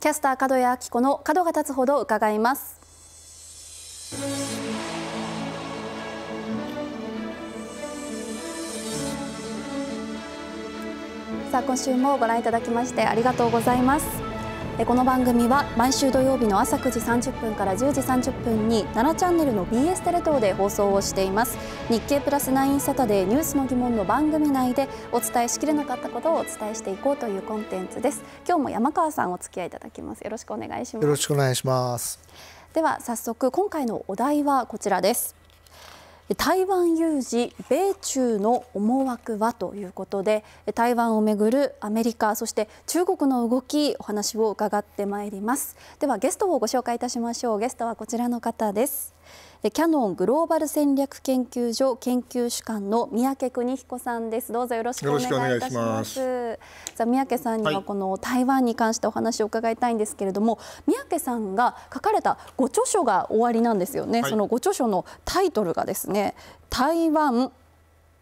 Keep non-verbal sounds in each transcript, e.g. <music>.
キャスター角谷明子の角が立つほど伺います。さあ今週もご覧いただきましてありがとうございます。この番組は毎週土曜日の朝9時30分から10時30分に7チャンネルの BS テレ東で放送をしています日経プラス9サタデーニュースの疑問の番組内でお伝えしきれなかったことをお伝えしていこうというコンテンツです今日も山川さんお付き合いいただきますよろしくお願いしますよろしくお願いしますでは早速今回のお題はこちらです台湾有事、米中の思惑はということで台湾をめぐるアメリカそして中国の動きお話を伺ってまいりますではゲストをご紹介いたしましょうゲストはこちらの方ですキャノングローバル戦略研究所研究主幹の三宅邦彦さんですどうぞよろしくお願いいたしますさあ三宅さんにはこの台湾に関してお話を伺いたいんですけれども、はい、三宅さんが書かれたご著書が終わりなんですよね、はい、そのご著書のタイトルがですね台湾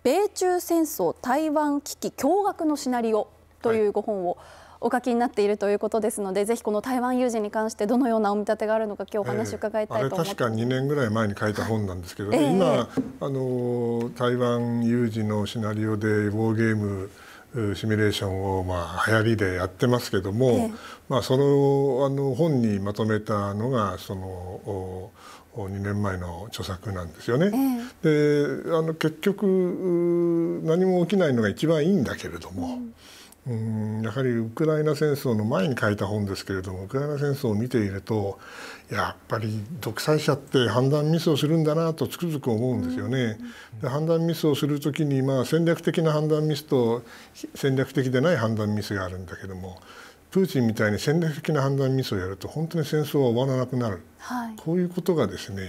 米中戦争台湾危機驚愕のシナリオというご本を、はいお書きになっているということですのでぜひこの台湾有事に関してどのようなお見立てがあるのか今日お話伺いたいと思います、えー、確か2年ぐらい前に書いた本なんですけど、ね、えー、今あの台湾有事のシナリオでウォーゲームシミュレーションをまあ流行りでやってますけども、えー、まあ、そのあの本にまとめたのがその2年前の著作なんですよね。えー、であの結局何も起きないのが一番いいんだけれども。うんうんやはりウクライナ戦争の前に書いた本ですけれどもウクライナ戦争を見ているとやっぱり独裁者って判断ミスをするんだなとつくづく思うんですよね。で判断ミスをする時に、まあ、戦略的な判断ミスと戦略的でない判断ミスがあるんだけどもプーチンみたいに戦略的な判断ミスをやると本当に戦争は終わらなくなる、はい、こういうことがですね、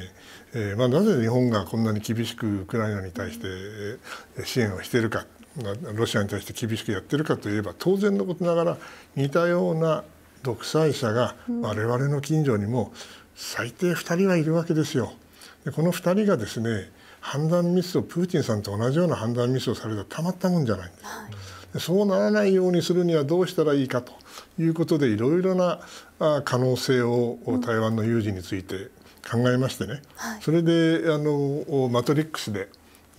えーまあ、なぜ日本がこんなに厳しくウクライナに対して支援をしているか。がロシアに対して厳しくやってるかといえば当然のことながら似たような独裁者が我々の近所にも最低2人はいるわけですよ。でこの2人がですね判断ミスをプーチンさんと同じような判断ミスをされたらたまったもんじゃないんです。はそうならないようにするにはどうしたらいいかということでいろいろな可能性を台湾の有事について考えましてね、はい、それであのマトリックスで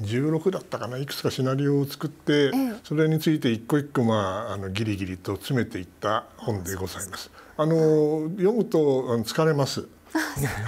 16だったかないくつかシナリオを作って、それについて一個一個、まあ、あのギリギリと詰めていった本でございます。あの読むと疲れます。<laughs> は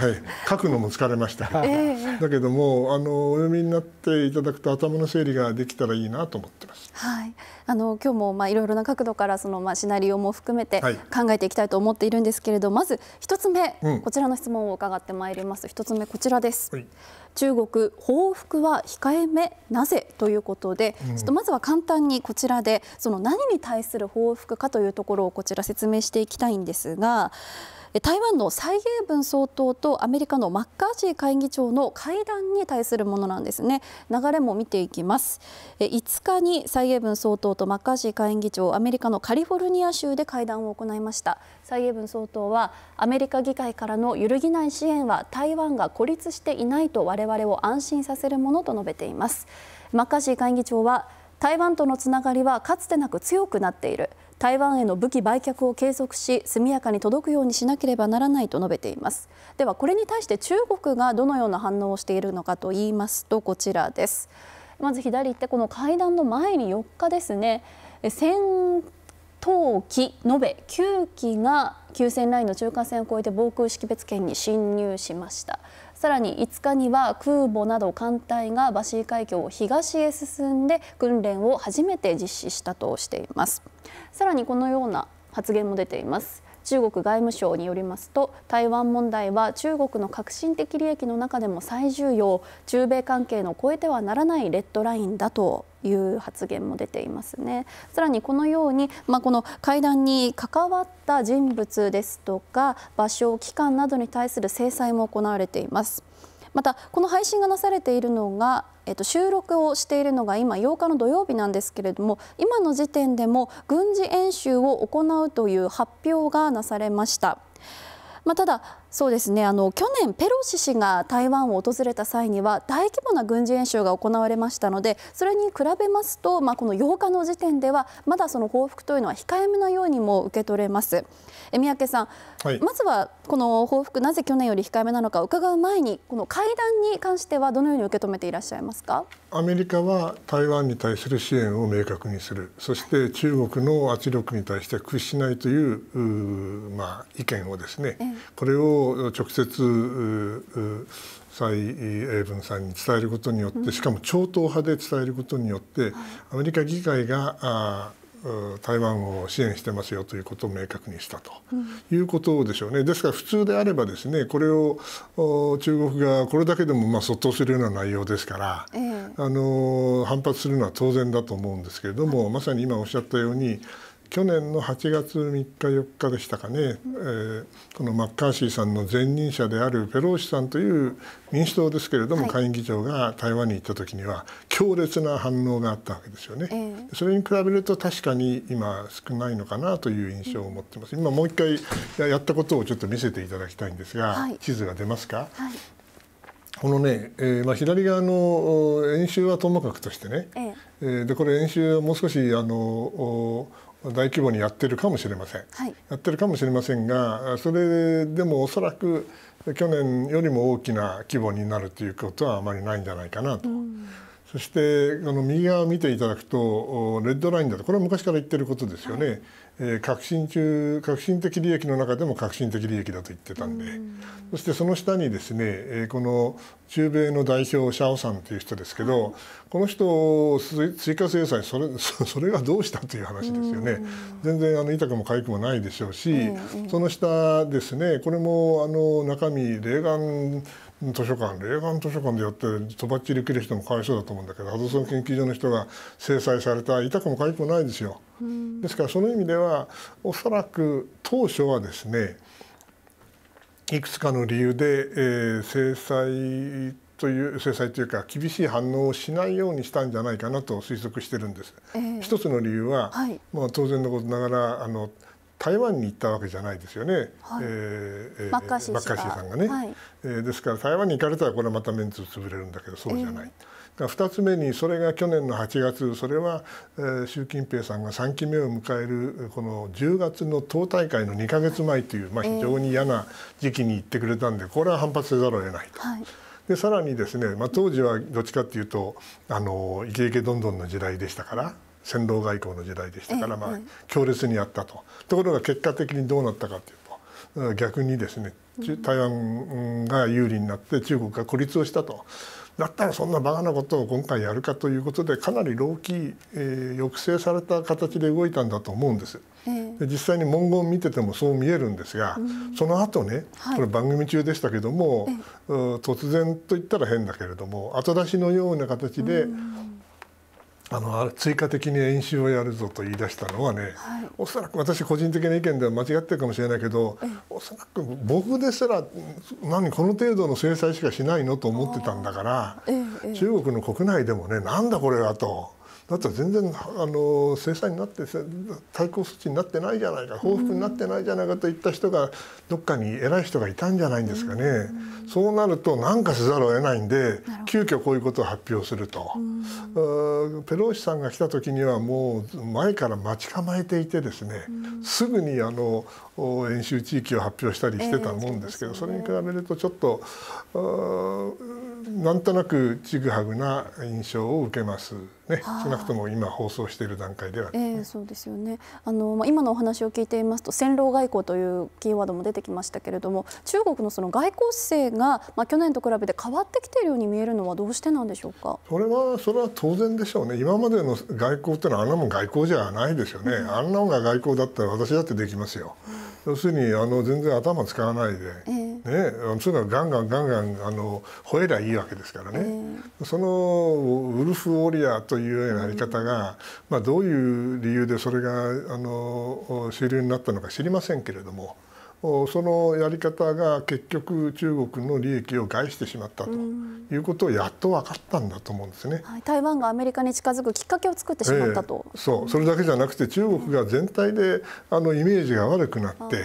い、書くのも疲れましたけど、えー、だけどもあのお読みになっていただくと頭の整理ができたらいいなと思ってます。はい、あの今日もまあいろいろな角度からそのまあシナリオも含めて考えていきたいと思っているんですけれど、はい、まず一つ目、うん、こちらの質問を伺ってまいります。一つ目こちらです。はい中国報復は控えめなぜということで、ちょっとまずは簡単にこちらでその何に対する報復かというところをこちら説明していきたいんですが台湾の蔡英文総統とアメリカのマッカーシー会議長の会談に対するものなんですね流れも見ていきます5日に蔡英文総統とマッカーシー会議長アメリカのカリフォルニア州で会談を行いました蔡英文総統はアメリカ議会からの揺るぎない支援は台湾が孤立していないと我々を安心させるものと述べていますマッカーシー会議長は台湾とのつながりはかつてなく強くなっている台湾への武器売却を継続し速やかに届くようにしなければならないと述べていますではこれに対して中国がどのような反応をしているのかと言いますとこちらですまず左行ってこの会談の前に4日ですね戦闘機延べ9機が休戦ラインの中間線を越えて防空識別圏に侵入しましたさらに5日には空母など艦隊がバシー海峡を東へ進んで訓練を初めて実施したとしていますさらにこのような発言も出ています中国外務省によりますと台湾問題は中国の革新的利益の中でも最重要中米関係の超えてはならないレッドラインだという発言も出ていますね。さらにこのように、まあ、この会談に関わった人物ですとか場所、機関などに対する制裁も行われています。またこの配信がなされているのがえっと、収録をしているのが今8日の土曜日なんですけれども今の時点でも軍事演習を行うという発表がなされました。まあ、ただそうですねあの去年、ペロシ氏が台湾を訪れた際には大規模な軍事演習が行われましたのでそれに比べますと、まあ、この8日の時点ではまだその報復というのは控えめなようにも受け取れますえ宮家さん、はい、まずはこの報復なぜ去年より控えめなのか伺う前にこの会談に関してはどのように受け止めていらっしゃいますかアメリカは台湾に対する支援を明確にするそして中国の圧力に対して屈しないというまあ、意見をですねこれをを直接蔡英文さんに伝えることによってしかも超党派で伝えることによってアメリカ議会が台湾を支援してますよということを明確にしたということでしょうね。ですから普通であればですねこれを中国がこれだけでもまあそっとするような内容ですから、あの反発するのは当然だと思うんですけれどもまさに今おっしゃったように去年の8月3日4日でしたかね、えー、このマッカーシーさんの前任者であるペロシさんという民主党ですけれども、はい、下院議長が台湾に行った時には強烈な反応があったわけですよね、えー、それに比べると確かに今少ないのかなという印象を持ってます今もう一回やったことをちょっと見せていただきたいんですが、はい、地図が出ますか、はいこのね、えーまあ、左側の演習はともかくとしてね、ええー、でこれ演習はもう少しあの大規模にやってるかもしれません、はい、やってるかもしれませんがそれでもおそらく去年よりも大きな規模になるということはあまりないんじゃないかなと。うん、そしてあの右側を見ていただくとレッドラインだとこれは昔から言ってることですよね、はいえ革新中革新的利益の中でも革新的利益だと言ってたんで、うん、そしてその下にですね、えこの中米の代表シャオさんという人ですけど、この人を追加制裁それ <laughs> それがどうしたという話ですよね、うん、全然あの痛くもゆくもないでしょうし、うん、その下ですねこれもあの中身レーガン図書館霊岩図書館でやってとばっちり受ける人もかわいそうだと思うんだけどハドソン研究所の人が制裁された痛くもかゆくもないですよ。ですからその意味ではおそらく当初はですねいくつかの理由で、えー、制裁という制裁というか厳しい反応をしないようにしたんじゃないかなと推測してるんです。えー、一つの理由は、はい、まあ、当然のことながらあの台湾に行ったわけじゃないですよね、はいえー、マッカーシーさんがね、はい、えー、ですから台湾に行かれたらこれはまたメンツ潰れるんだけどそうじゃない。えー、2つ目にそれが去年の8月それは、えー、習近平さんが3期目を迎えるこの10月の党大会の2か月前という、まあ、非常に嫌な時期に行ってくれたんでこれは反発せざるを得ないと。はいでさらにですね、まあ、当時はどっちかっていうとあのイケイケどんどんの時代でしたから戦狼外交の時代でしたから、まあ、強烈にやったとところが結果的にどうなったかというと逆にですね台湾が有利になって中国が孤立をしたと。だったらそんなバカなことを今回やるかということでかなり老期、えー、抑制された形で動いたんだと思うんです。えー、で実際に文言を見ててもそう見えるんですが、うん、その後ね、はい、これ番組中でしたけども、えー、突然と言ったら変だけれども後出しのような形で、うん、あの追加的に演習をやるぞと言い出したのはね、はい、おそらく私個人的な意見では間違ってるかもしれないけど、おそらく僕ですら何この程度の制裁しかしないのと思ってたんだから、中国の国内でもねなんだこれはと。だったら全然あの制裁になって対抗措置になってないじゃないか報復になってないじゃないかといった人がどっかに偉い人がいたんじゃないんですかね、うん、そうなると何かせざるを得ないんで急遽こういうことを発表すると、うん、ペロシさんが来た時にはもう前から待ち構えていてですね、うん、すぐにあの演習地域を発表したりしてたもんですけど、えーね、それに比べるとちょっと。なんとなくちぐはぐな印象を受けますね、少なくとも今放送している段階では、ね、えー、そうですよねあの、まあ、今のお話を聞いていますと戦狼外交というキーワードも出てきましたけれども中国のその外交姿勢が、まあ、去年と比べて変わってきているように見えるのはどうしてなんでしょうかそれはそれは当然でしょうね今までの外交ってのはあんなもん外交じゃないですよね、うん、あんなもが外交だったら私だってできますよ。うん要するにあの全然頭使わないで、えー、ね、そういうのはガンガンガンガンあの吠えりゃいいわけですからね、えー、そのウルフ・ウォリアーというようなやり方が、まあ、どういう理由でそれがあの主流になったのか知りませんけれども。そのやり方が結局中国の利益を害してしまったということをやっと分かったんだと思うんですね、はい、台湾がアメリカに近づくきっかけを作ってしまったと、えー、そうそれだけじゃなくて中国が全体であのイメージが悪くなって。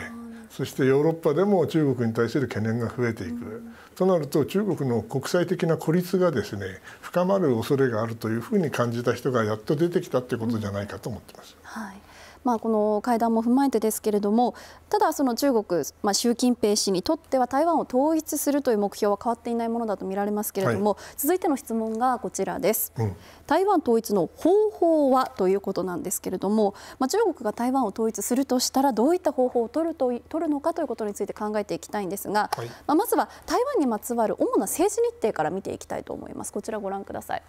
そしてヨーロッパでも中国に対する懸念が増えていく、うん、となると中国の国際的な孤立がですね深まる恐れがあるというふうに感じた人がやっと出てきたってことじゃないかと思っています。うん、はいまあ、この会談も踏まえてですけれどもただ、その中国、まあ、習近平氏にとっては台湾を統一するという目標は変わっていないものだと見られますけれども、はい、続いての質問がこちらです、うん、台湾統一の方法はということなんですけれども、まあ、中国が台湾を統一するとしたらどういった方法を取ると取るのかということについて考えていきたいんですが、はい、まあ、まずは台湾にまつわる主な政治日程から見ていきたいと思います。こちらご覧ください。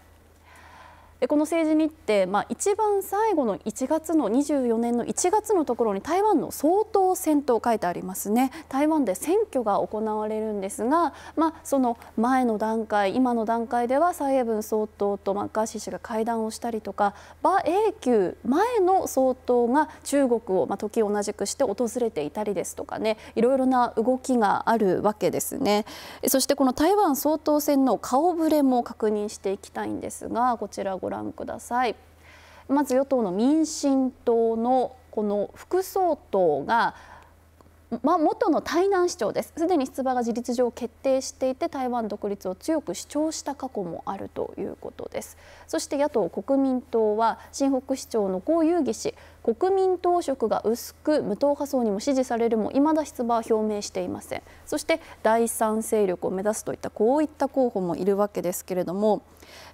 でこの政治日程、まあ、一番最後の1月の24年の1月のところに台湾の総統選と書いてありますね台湾で選挙が行われるんですが、まあ、その前の段階今の段階では蔡英文総統とマッカーシー氏が会談をしたりとか馬英九前の総統が中国を、まあ、時を同じくして訪れていたりですとかねいろいろな動きがあるわけですね。そしてこの台湾総統選の顔ぶれも確認していきたいんですがこちらごご覧ください。まず与党の民進党のこの副総統がま元の台南市長ですすでに出馬が事実上決定していて台湾独立を強く主張した過去もあるということですそして野党・国民党は新北市長の江遊戯氏国民党色が薄く無党派層にも支持されるもいまだ出馬は表明していませんそして第三勢力を目指すといったこういった候補もいるわけですけれども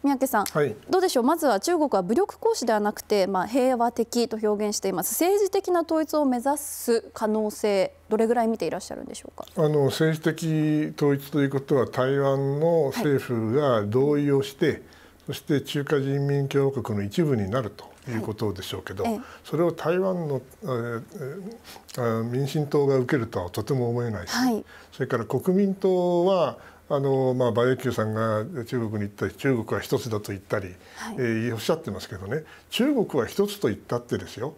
宮家さん、はい、どうでしょうまずは中国は武力行使ではなくて、まあ、平和的と表現しています政治的な統一を目指す可能性どれぐらい見ていらっしゃるんでしょうかあの政治的統一ということは台湾の政府が同意をして、はい、そして中華人民共和国の一部になるということでしょうけど、はい、それを台湾の、えー、民進党が受けるとはとても思えないし、はい、それから国民党はあのまあ、馬英九さんが中国に行ったり中国は一つだと言ったり、はい、えー、おっしゃってますけどね中国は一つと言ったってですよ、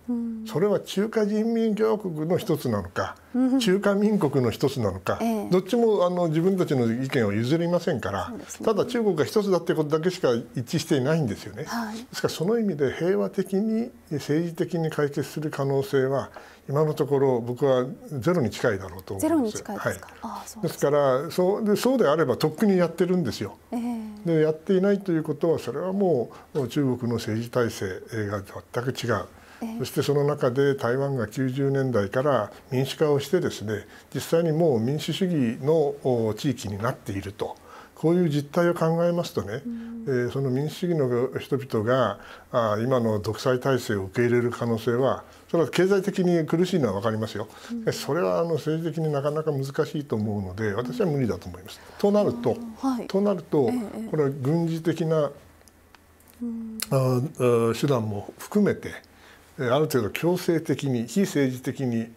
それは中華人民共和国の一つなのか、中華民国の一つなのか、ええ、どっちもあの自分たちの意見を譲りませんから、ね、ただ中国が一つだってことだけしか一致していないんですよね。はい、ですからその意味で平和的に政治的に解決する可能性は今のところ僕はゼロに近いだろうと思ですいすか、はい、ですからそうでそうであればとっくにやってるんですよ、えー、でやっていないということはそれはもう中国の政治体制が全く違う、えー、そしてその中で台湾が90年代から民主化をしてですね実際にもう民主主義の地域になっていると。こういう実態を考えますとね、うん、えー、その民主主義の人々があ今の独裁体制を受け入れる可能性はそれは経済的に苦しいのは分かりますよ、うん、それはあの政治的になかなか難しいと思うので私は無理だと思います。となると、はい、となると、これは軍事的な、うん、あ手段も含めてある程度強制的に非政治的に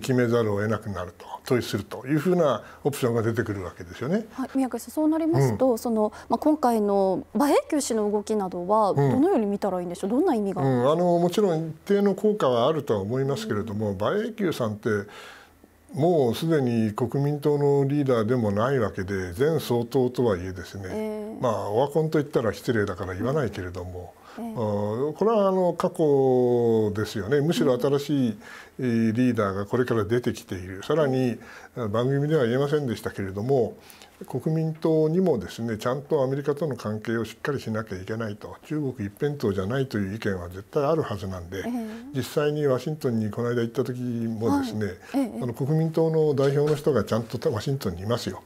決めざるを得なくなると統一するというふうなオプションが出てくるわけですよね、はい、宮家さんそうなりますと、うん、そのまあ、今回の馬英九氏の動きなどはどのように見たらいいんでしょう、どんな意味が、うん、あのもちろん一定の効果はあるとは思いますけれども、うん、馬英九さんってもうすでに国民党のリーダーでもないわけで前総統とはいえですね、えー、まあオワコンと言ったら失礼だから言わないけれども。うんこれはあの過去ですよねむしろ新しいリーダーがこれから出てきている、さらに番組では言えませんでしたけれども国民党にもですねちゃんとアメリカとの関係をしっかりしなきゃいけないと中国一辺倒じゃないという意見は絶対あるはずなんで、実際にワシントンにこの間行った時もですね、あの国民党の代表の人がちゃんとワシントンにいますよ。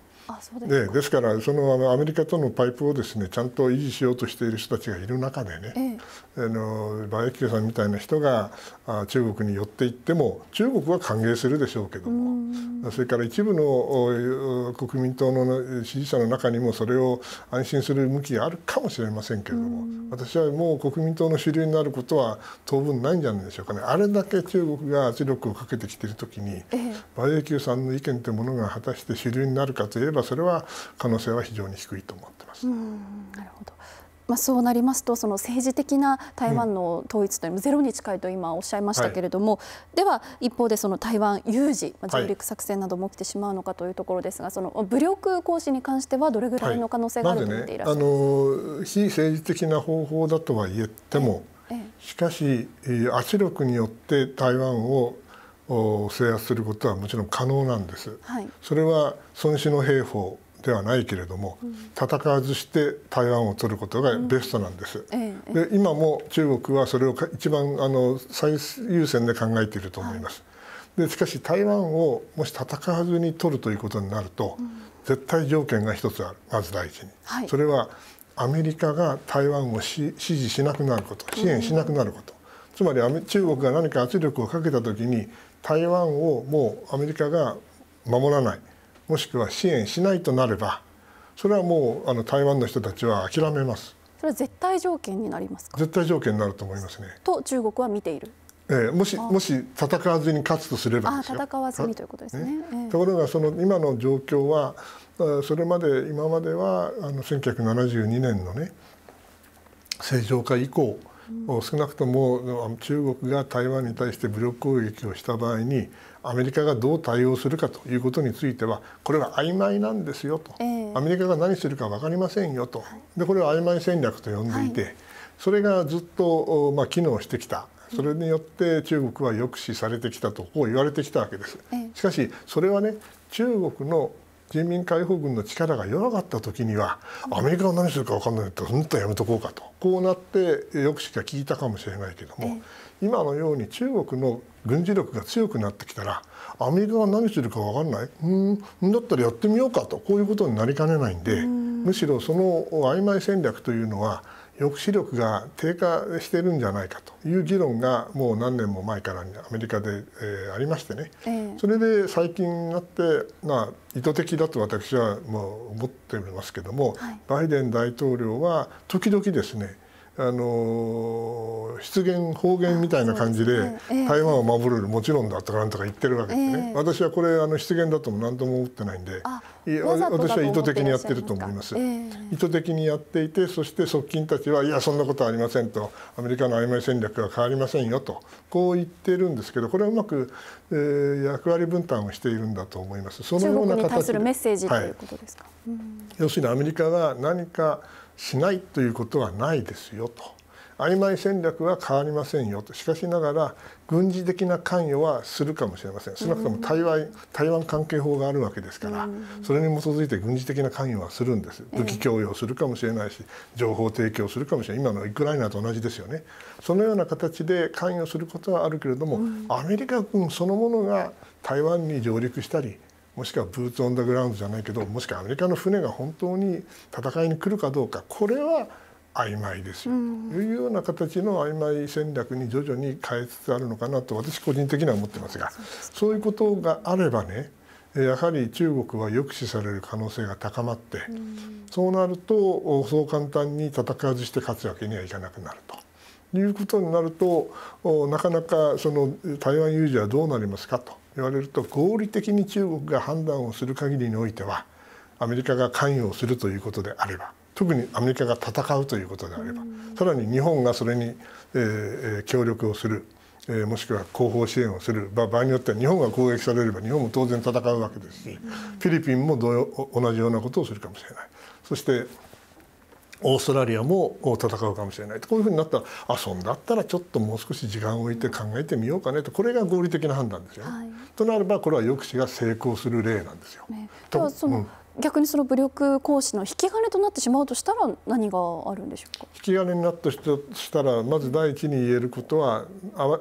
でですからそのあのアメリカとのパイプをですねちゃんと維持しようとしている人たちがいる中でね、ええ、あの馬英九さんみたいな人があ中国に寄っていっても中国は歓迎するでしょうけどもそれから一部の国民党の支持者の中にもそれを安心する向きがあるかもしれませんけれども私はもう国民党の主流になることは当分ないんじゃないでしょうかね。あれだけ中国が圧力をかけてきている時に馬英九さんの意見というものが果たして主流になるかといえばばそれは可能性は非常に低いと思ってます。なるほどまあ、そうなりますとその政治的な台湾の統一というのもゼロに近いと今おっしゃいましたけれども、うん、では一方でその台湾有事、まあ、上陸作戦なども起きてしまうのかというところですが、はい、その武力行使に関してはどれぐらいの可能性があると見ていらっしゃいます、はいね、非政治的な方法だとは言っても、しかし圧力によって台湾を制圧することはもちろん可能なんです。はい、それは孫子の兵法ではないけれども、うん、戦わずして台湾を取ることがベストなんです。うんええ、で今も中国はそれを一番あの最優先で考えていると思います。はい、でしかし台湾をもし戦わずに取るということになると、うん、絶対条件が一つあるまず第一に、はい、それはアメリカが台湾を支持しなくなること支援しなくなること、つまり中国が何か圧力をかけたときに台湾をもうアメリカが守らないもしくは支援しないとなればそれはもうあの台湾の人たちは諦めます。それは絶対条件になります絶対条件になると思いますね。と中国は見ている。えー、もしもし戦わずに勝つとすればあ戦わずにということですね。ねえー、ところがその今の状況はそれまで今まではあの1972年のね正常化以降少なくとも中国が台湾に対して武力攻撃をした場合にアメリカがどう対応するかということについてはこれは曖昧なんですよと、えー、アメリカが何するか分かりませんよとでこれは曖昧戦略と呼んでいて、はい、それがずっと、まあ、機能してきたそれによって中国は抑止されてきたとこう言われてきたわけです。しかしそれはね中国の人民解放軍の力が弱かった時にはアメリカが何するか分かんないって本当やめとこうかとこうなって抑止が効いたかもしれないけども、今のように中国の軍事力が強くなってきたらアメリカが何するか分かんないうんだったらやってみようかとこういうことになりかねないんで、むしろその曖昧戦略というのは抑止力が低下してるんじゃないかという議論がもう何年も前からアメリカで、えー、ありましてね、えー、それで最近になって、まあ、意図的だと私はもう思っておりますけども、はい、バイデン大統領は時々ですねあの失言方言みたいな感じで台湾を守るもちろんだとかなんとか言ってるわけでね、私はこれあの失言だとも何とも思ってないんで私は意図的にやってると思います、意図的にやっていてそして側近たちはいやそんなことはありませんとアメリカの曖昧戦略は変わりませんよとこう言ってるんですけどこれはうまく、え役割分担をしているんだと思いますそのような形で、はい、要するにアメリカが何かしないということはないですよと曖昧戦略は変わりませんよとしかしながら軍事的な関与はするかもしれません少なくとも台湾,、台湾関係法があるわけですから、それに基づいて軍事的な関与はするんです武器供与するかもしれないし情報提供するかもしれない今のウクライナと同じですよねそのような形で関与することはあるけれども、アメリカ軍そのものが台湾に上陸したりもしくはブーツ・オン・ダ・グラウンドじゃないけどもしくはアメリカの船が本当に戦いに来るかどうかこれは曖昧ですよ、というような形の曖昧戦略に徐々に変えつつあるのかなと私個人的には思ってますがそういうことがあればねやはり中国は抑止される可能性が高まって、そうなるとそう簡単に戦わずして勝つわけにはいかなくなると。いうことになるとなかなかその台湾有事はどうなりますかと言われると合理的に中国が判断をする限りにおいてはアメリカが関与するということであれば特にアメリカが戦うということであればさらに日本がそれに、えー、協力をする、えー、もしくは後方支援をする、まあ、場合によっては日本が攻撃されれば日本も当然戦うわけですしフィリピンも同様同じようなことをするかもしれない。そしてオーストラリアも戦うかもしれないとこういうふうになったらあそんだったらちょっともう少し時間を置いて考えてみようかねとこれが合理的な判断ですよはい、となればこれは抑止が成功する例なんですよ。ね、ではその、うん、逆にその武力行使の引き金となってしまうとしたら何があるんでしょうか引き金になったとしたらまず第一に言えることは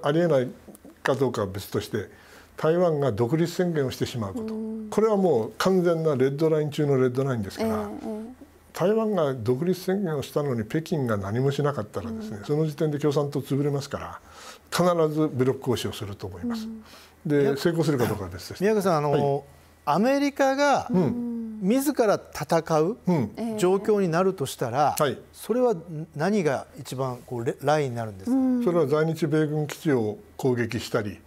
ありえないかどうかは別として台湾が独立宣言をしてしまうこと、これはもう完全なレッドライン中のレッドラインですから。えーえー台湾が独立宣言をしたのに北京が何もしなかったらですね、うん、その時点で共産党潰れますから必ず武力行使をすると思います。うん、で成功するかどうかです。宮川さんあの、はい、アメリカが、自ら戦う状況になるとしたら、うん、それは何が一番こうラインになるんですか、それは在日米軍基地を攻撃したり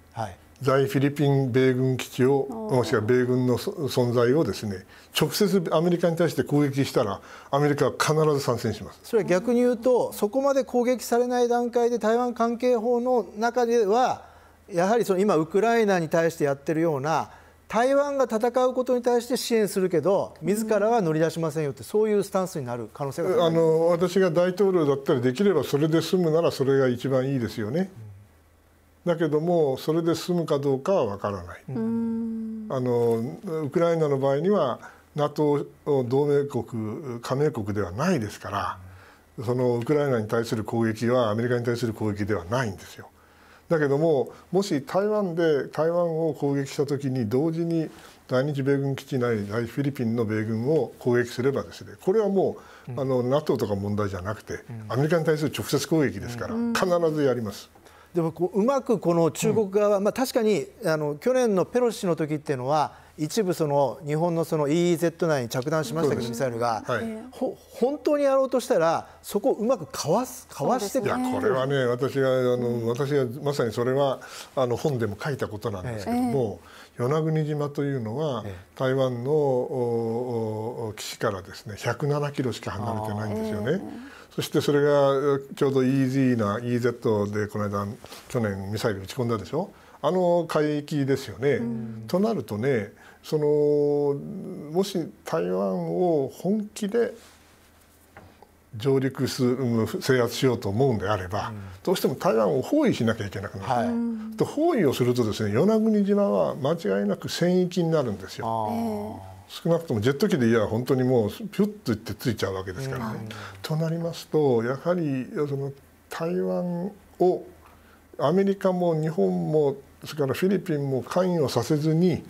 在フィリピン米軍基地をもしくは米軍の存在をですね直接アメリカに対して攻撃したらアメリカは必ず参戦しますそれは逆に言うとそこまで攻撃されない段階で台湾関係法の中ではやはりその今ウクライナに対してやってるような台湾が戦うことに対して支援するけど自らは乗り出しませんよってそういうスタンスになる可能性があの私が大統領だったらできればそれで済むならそれが一番いいですよね。うんだけどもそれで済むかどうかは分からない。あのウクライナの場合には NATO 同盟国加盟国ではないですから、そのウクライナに対する攻撃はアメリカに対する攻撃ではないんですよ。だけどももし台湾で台湾を攻撃した時に同時に在日米軍基地内在フィリピンの米軍を攻撃すればですねこれはもう、あの NATO とか問題じゃなくて、アメリカに対する直接攻撃ですから、必ずやります。でもこううまくこの中国側うん、まあ、確かにあの去年のペロシの時っていうのは一部その日本のその EEZ 内に着弾しましたけどミサイルが、はい、本当にやろうとしたらそこをうまくかわすかわして、ね、いやこれはね私があの、うん、私がまさにそれはあの本でも書いたことなんですけども、えー、与那国島というのは、台湾の岸からですね107キロしか離れてないんですよね。そしてそれがちょうど EZ な EZ でこの間去年ミサイル撃ち込んだでしょあの海域ですよね。うん、となるとねそのもし台湾を本気で上陸する制圧しようと思うんであれば、うん、どうしても台湾を包囲しなきゃいけなくなる、はい、と包囲をするとですね与那国島は間違いなく戦域になるんですよ。少なくともジェット機でいや本当にもうピュッといってついちゃうわけですからね。うん、となりますとやはりその台湾をアメリカも日本もそれからフィリピンも関与させずに、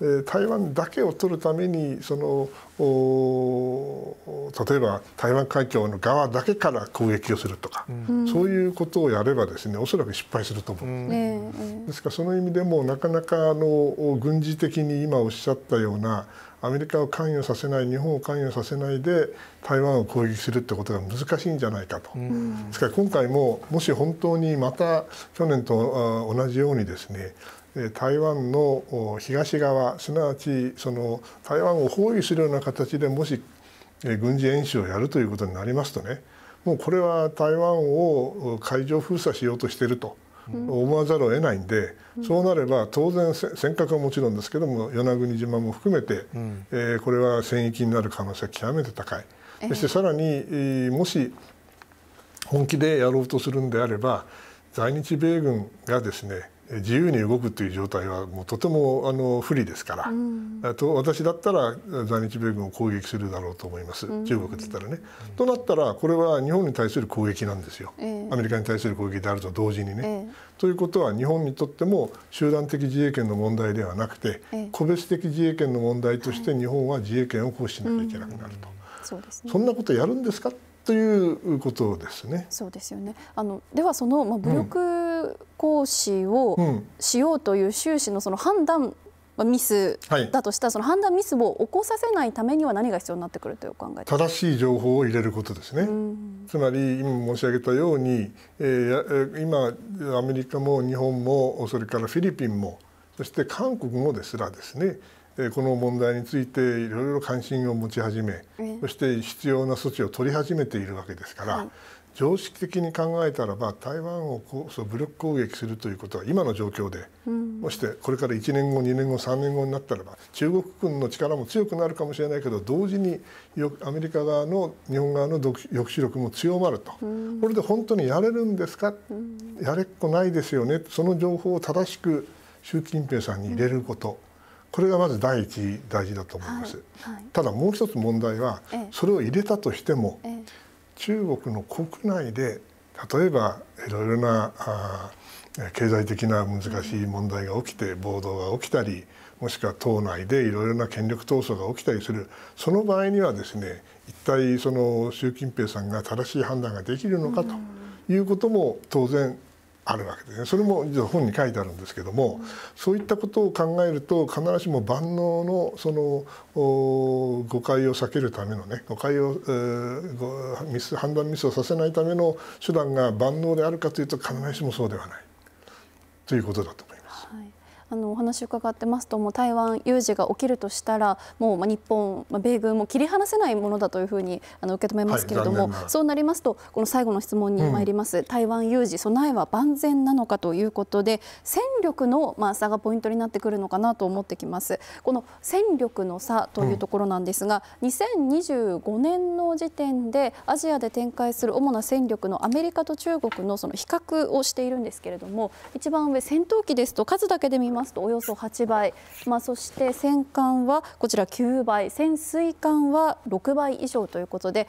うん、台湾だけを取るためにその例えば台湾海峡の側だけから攻撃をするとか、うん、そういうことをやればですねおそらく失敗すると思うんです、うん、ですからその意味でもなかなかあの軍事的に今おっしゃったようなアメリカを関与させない日本を関与させないで台湾を攻撃するってことが難しいんじゃないかと、うん、ですから今回ももし本当にまた去年と同じようにですね台湾の東側すなわちその台湾を包囲するような形でもし軍事演習をやるということになりますとねもうこれは台湾を海上封鎖しようとしていると。思わざるを得ないんで、うん、そうなれば当然尖閣はもちろんですけども与那国島も含めて、うん、えー、これは戦域になる可能性は極めて高い。そしてさらに、えー、もし本気でやろうとするんであれば在日米軍がですね自由に動くという状態はもうとてもあの不利ですから、うん、と私だったら在日米軍を攻撃するだろうと思います、うん、中国って言ったらね、うん。となったらこれは日本に対する攻撃なんですよ、えー、アメリカに対する攻撃であると同時にね。えー、ということは日本にとっても集団的自衛権の問題ではなくて、えー、個別的自衛権の問題として日本は自衛権を行使しなきゃいけなくなると。そね、そんなことやるんですかということですね。そうですよね。あのではそのまあ武力、修行使をしようという習氏のその判断ミスだとしたら、その判断ミスを起こさせないためには何が必要になってくるという考え正しい情報を入れることですね、うん、つまり今申し上げたように、えー、今アメリカも日本もそれからフィリピンもそして韓国もですらですねこの問題についていろいろ関心を持ち始めそして必要な措置を取り始めているわけですから、はい常識的に考えたらば台湾をこうそう武力攻撃するということは今の状況で、うん、もしてこれから1年後2年後3年後になったらば中国軍の力も強くなるかもしれないけど同時にアメリカ側の日本側の抑止力も強まると、うん、これで本当にやれるんですか、うん、やれっこないですよねその情報を正しく習近平さんに入れること。これがまず第一大事だと思います、はいはい、ただもう一つ問題はそれを入れたとしても、えー中国の国内で例えばいろいろな経済的な難しい問題が起きて暴動が起きたりもしくは党内でいろいろな権力闘争が起きたりするその場合にはですね一体その習近平さんが正しい判断ができるのかということも当然あるわけですねそれも本に書いてあるんですけどもそういったことを考えると必ずしも万能のその誤解を避けるためのね誤解を、えー、ミス判断ミスをさせないための手段が万能であるかというと必ずしもそうではないということだと思います。あのお話を伺ってますともう台湾有事が起きるとしたらもう日本、米軍も切り離せないものだというふうにあの受け止めますけれども、はい、そうなりますとこの最後の質問に参ります、うん、台湾有事備えは万全なのかということで戦力のまあ差がポイントになってくるのかなと思ってきます。この戦力の差というところなんですが、うん、2025年の時点でアジアで展開する主な戦力のアメリカと中国のその比較をしているんですけれども一番上戦闘機ですと数だけで見ますとおよそ8倍、まあ、そして戦艦はこちら9倍潜水艦は6倍以上ということで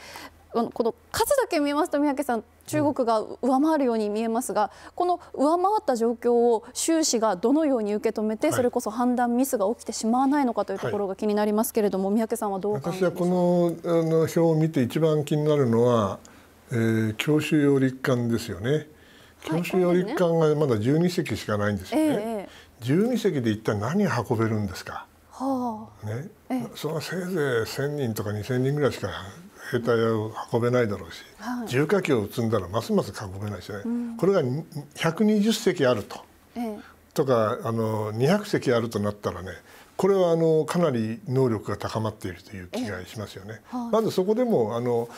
この数だけ見ますと宮家さん中国が上回るように見えますがこの上回った状況を習氏がどのように受け止めて、はい、それこそ判断ミスが起きてしまわないのかというところが気になりますけれども、はい、宮家さんはどう私はこのあの表を見て一番気になるのは、えー、教習用陸艦ですよね。教習用陸艦がまだ12隻しかないんですよね。はいえー十二隻で一体何運べるんですか、はあ、ね、そのせいぜい千人とか二千人ぐらいしか兵隊を運べないだろうし、はい、重火器を積んだらますます運べないしね、うん、これが百二十隻あると、ええ、とかあの200隻あるとなったらねこれはあのかなり能力が高まっているという気がしますよね。はい、まずそこでもあの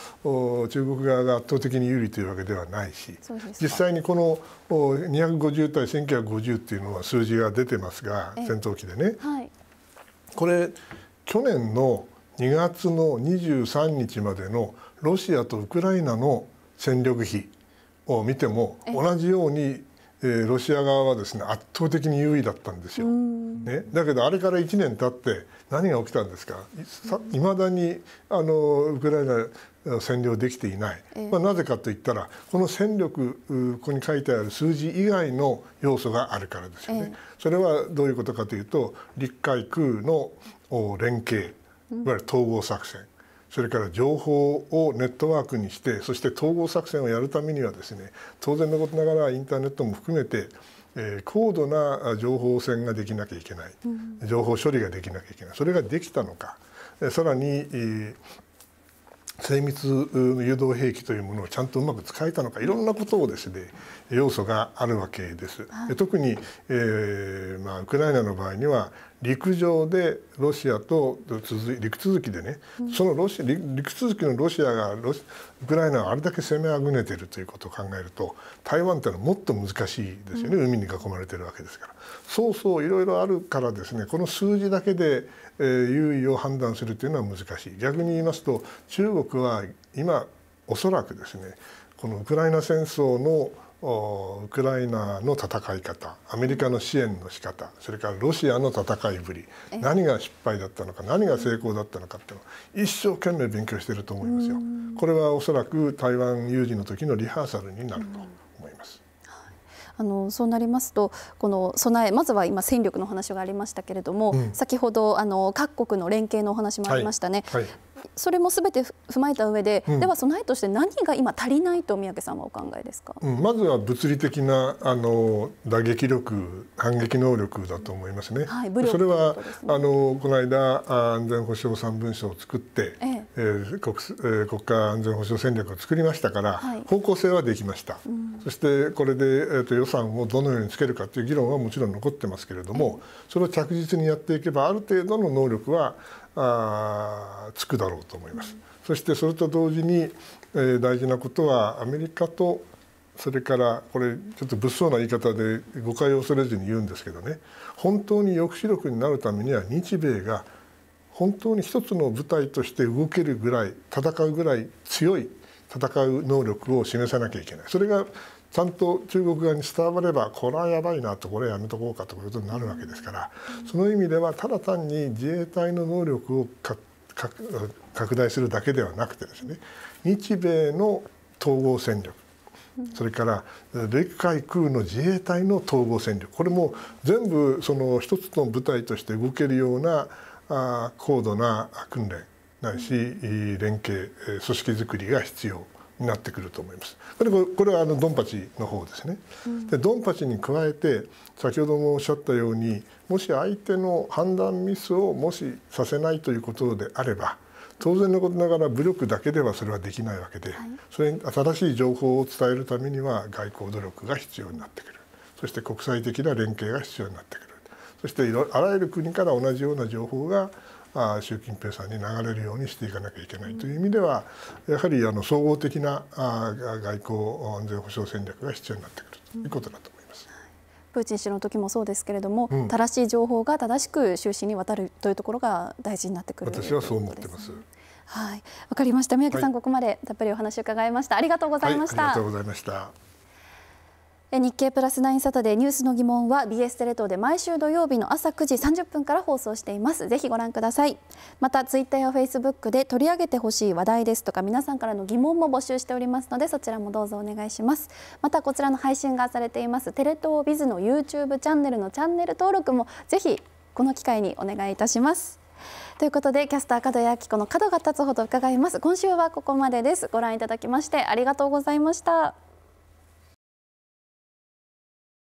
中国側が圧倒的に有利というわけではないし実際にこの250対1950っていうのは数字が出てますが戦闘機でね、はい、これ去年の2月の23日までのロシアとウクライナの戦力比を見ても同じようにえー、ロシア側はですね圧倒的に優位だったんですよ。ね、だけどあれから1年経って何が起きたんですかいまだにあのウクライナ占領できていない、まあ、なぜかといったらこの戦力ここに書いてある数字以外の要素があるからですよね。それはどういうことかというと陸海空の連携いわゆる統合作戦それから情報をネットワークにしてそして統合作戦をやるためにはですね当然のことながらインターネットも含めてえー、高度な情報戦ができなきゃいけない、情報処理ができなきゃいけないそれができたのかさらに、えー、精密誘導兵器というものをちゃんとうまく使えたのかいろんなことをですね要素があるわけです。はい、特に、えーまあ、ウクライナの場合には陸上でロシアと陸続きでね、そのロシ陸続きのロシアがウクライナをあれだけ攻めあぐねてるということを考えると台湾ってのはもっと難しいですよね、海に囲まれてるわけですからそうそういろいろあるからですねこの数字だけで、えー、優位を判断するというのは難しい逆に言いますと中国は今おそらくですねこのウクライナ戦争のウクライナの戦い方アメリカの支援の仕方それからロシアの戦いぶり何が失敗だったのか何が成功だったのかっていうのを一生懸命勉強していると思いますよ。これはおそらく台湾有事の時のリハーサルになると思います。あのそうなりますとこの備えまずは今戦力の話がありましたけれども、うん、先ほどあの各国の連携のお話もありましたね、はいはい、それもすべて踏まえた上で、うん、では備えとして何が今足りないと三宅さんはお考えですか、うん、まずは物理的なあの打撃力反撃能力だと思いますね。はい、それは、ね、あのこの間安全保障3文書を作って、えええー、国えー、国家安全保障戦略を作りましたから、はい、方向性はできました、うん、そしてこれで、えーと、予算をどのようにつけるかという議論はもちろん残ってますけれども、それを着実にやっていけばある程度の能力はあつくだろうと思います。そしてそれと同時に、えー、大事なことはアメリカとそれからこれちょっと物騒な言い方で誤解を恐れずに言うんですけどね本当に抑止力になるためには日米が本当に一つの部隊として動けるぐらい戦うぐらい強い戦う能力を示さなきゃいけないそれがちゃんと中国側に伝わればこれはやばいなとこれはやめとこうかということになるわけですからその意味ではただ単に自衛隊の能力を拡大するだけではなくてですね日米の統合戦力それから陸海空の自衛隊の統合戦力これも全部その一つの部隊として動けるようなあ高度な訓練ないし連携組織づくりが必要になってくると思います。これこれはあのドンパチの方ですね。でドンパチに加えて先ほどもおっしゃったようにもし相手の判断ミスをもしさせないということであれば当然のことながら武力だけではそれはできないわけで、それに新しい情報を伝えるためには外交努力が必要になってくるそして国際的な連携が必要になってくるそしてあらゆる国から同じような情報が習近平さんに流れるようにしていかなきゃいけないという意味ではやはりあの総合的な外交安全保障戦略が必要になってくるということだと思います。プーチン氏の時もそうですけれども、うん、正しい情報が正しく終始に渡るというところが大事になってくる私はそう思ってます。はい、わかりました。宮城さん、はい、ここまでたっぷりお話を伺いました。ありがとうございました。はい、ありがとうございました。日経プラスインサタデーニュースの疑問は BS テレ東で毎週土曜日の朝9時30分から放送していますぜひご覧くださいまたツイッターやフェイスブックで取り上げてほしい話題ですとか皆さんからの疑問も募集しておりますのでそちらもどうぞお願いしますまたこちらの配信がされていますテレ東ビズの YouTube チャンネルのチャンネル登録もぜひこの機会にお願いいたしますということでキャスター門谷明子の角が立つほど伺います今週はここまでですご覧いただきましてありがとうございました